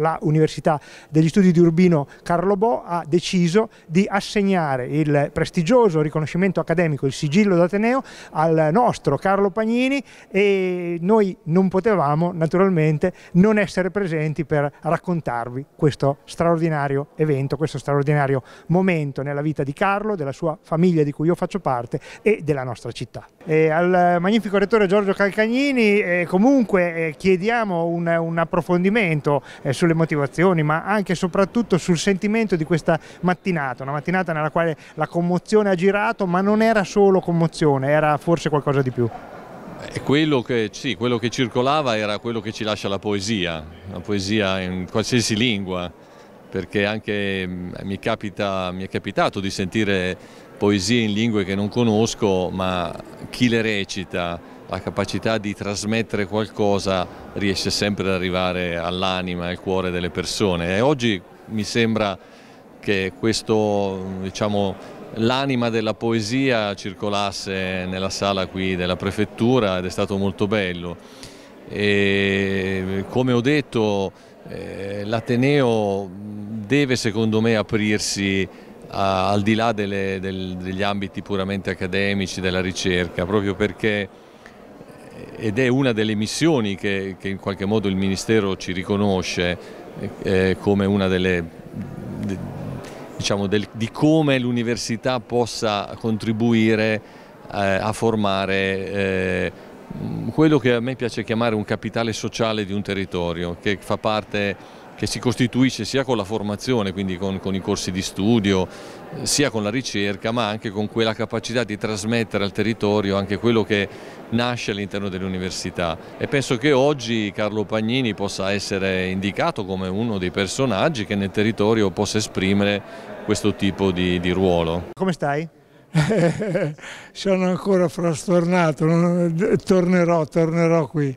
La Università degli Studi di Urbino Carlo Bo ha deciso di assegnare il prestigioso riconoscimento accademico, il sigillo d'Ateneo, al nostro Carlo Pagnini e noi non potevamo naturalmente non essere presenti per raccontarvi questo straordinario evento, questo straordinario momento nella vita di Carlo, della sua famiglia di cui io faccio parte e della nostra città. E al magnifico rettore Giorgio Calcagnini eh, comunque eh, chiediamo un, un approfondimento eh, sulle motivazioni, ma anche e soprattutto sul sentimento di questa mattinata, una mattinata nella quale la commozione ha girato, ma non era solo commozione, era forse qualcosa di più. Quello che, sì, quello che circolava era quello che ci lascia la poesia, la poesia in qualsiasi lingua, perché anche mm, mi, capita, mi è capitato di sentire poesie in lingue che non conosco, ma chi le recita, la capacità di trasmettere qualcosa riesce sempre ad arrivare all'anima, al cuore delle persone e oggi mi sembra che questo, diciamo, l'anima della poesia circolasse nella sala qui della prefettura ed è stato molto bello. E, come ho detto, eh, l'Ateneo deve secondo me aprirsi al di là delle, del, degli ambiti puramente accademici, della ricerca, proprio perché ed è una delle missioni che, che in qualche modo il Ministero ci riconosce eh, come una delle, de, diciamo, del, di come l'università possa contribuire eh, a formare eh, quello che a me piace chiamare un capitale sociale di un territorio, che fa parte che si costituisce sia con la formazione, quindi con, con, i corsi di studio, sia con la ricerca, ma anche con quella capacità di trasmettere al territorio anche quello che nasce all'interno dell'università. E penso che oggi Carlo Pagnini possa essere indicato come uno dei personaggi che nel territorio possa esprimere questo tipo di, di ruolo. Come stai? Sono ancora frastornato, tornerò, tornerò qui.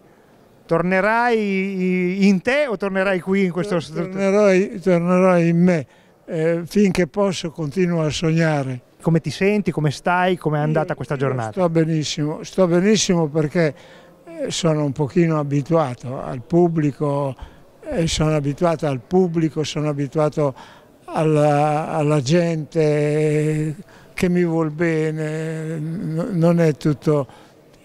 Tornerai in te o tornerai qui in questo tornerò, tornerò in me, eh, finché posso continuo a sognare. Come ti senti, come stai, come è andata io, questa giornata? Sto benissimo, sto benissimo perché eh, sono un pochino abituato al pubblico, eh, sono abituato al pubblico, sono abituato alla, alla gente che mi vuol bene, non è tutto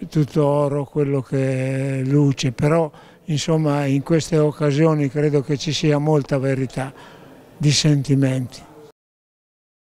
tutto oro quello che luce, però insomma in queste occasioni credo che ci sia molta verità di sentimenti.